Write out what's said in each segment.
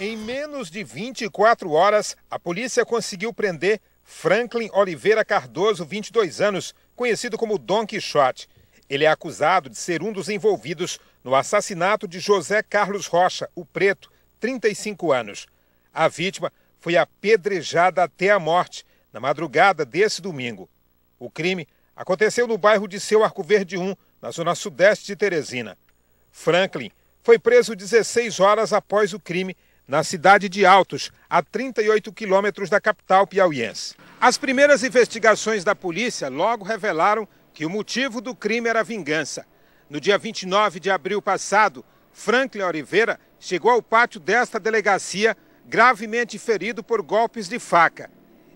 Em menos de 24 horas, a polícia conseguiu prender Franklin Oliveira Cardoso, 22 anos, conhecido como Don Quixote. Ele é acusado de ser um dos envolvidos no assassinato de José Carlos Rocha, o preto, 35 anos. A vítima foi apedrejada até a morte na madrugada desse domingo. O crime aconteceu no bairro de Seu Arco Verde 1, na zona sudeste de Teresina. Franklin foi preso 16 horas após o crime na cidade de Altos, a 38 quilômetros da capital piauiense. As primeiras investigações da polícia logo revelaram que o motivo do crime era vingança. No dia 29 de abril passado, Franklin Oliveira chegou ao pátio desta delegacia gravemente ferido por golpes de faca.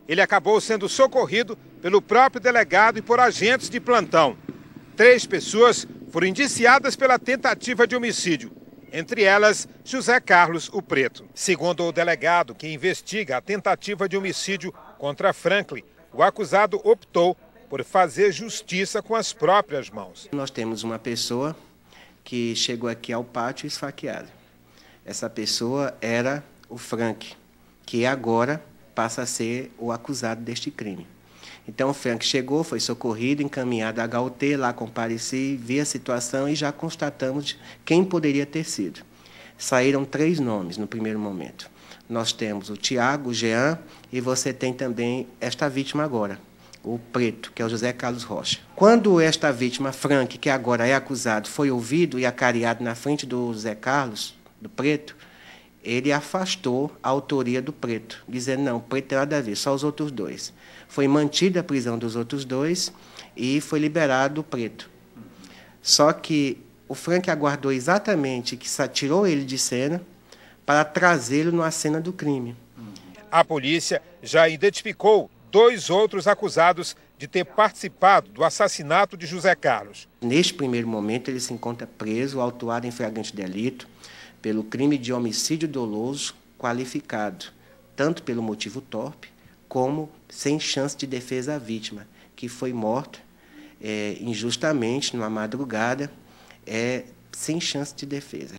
Ele acabou sendo socorrido pelo próprio delegado e por agentes de plantão. Três pessoas foram indiciadas pela tentativa de homicídio entre elas José Carlos o Preto. Segundo o delegado que investiga a tentativa de homicídio contra Franklin, o acusado optou por fazer justiça com as próprias mãos. Nós temos uma pessoa que chegou aqui ao pátio esfaqueada. Essa pessoa era o Frank, que agora passa a ser o acusado deste crime. Então o Frank chegou, foi socorrido, encaminhado à HUT, lá compareci, vi a situação e já constatamos quem poderia ter sido. Saíram três nomes no primeiro momento. Nós temos o Tiago, o Jean e você tem também esta vítima agora, o preto, que é o José Carlos Rocha. Quando esta vítima, Frank, que agora é acusado, foi ouvido e acariado na frente do José Carlos, do preto, ele afastou a autoria do preto, dizendo: não, preto tem nada a ver, só os outros dois. Foi mantida a prisão dos outros dois e foi liberado o preto. Só que o Frank aguardou exatamente que tirou ele de cena para trazê-lo na cena do crime. A polícia já identificou dois outros acusados de ter participado do assassinato de José Carlos. Neste primeiro momento, ele se encontra preso, autuado em flagrante delito pelo crime de homicídio doloso qualificado, tanto pelo motivo torpe como sem chance de defesa à vítima, que foi morta é, eh, injustamente numa madrugada, é, sem chance de defesa.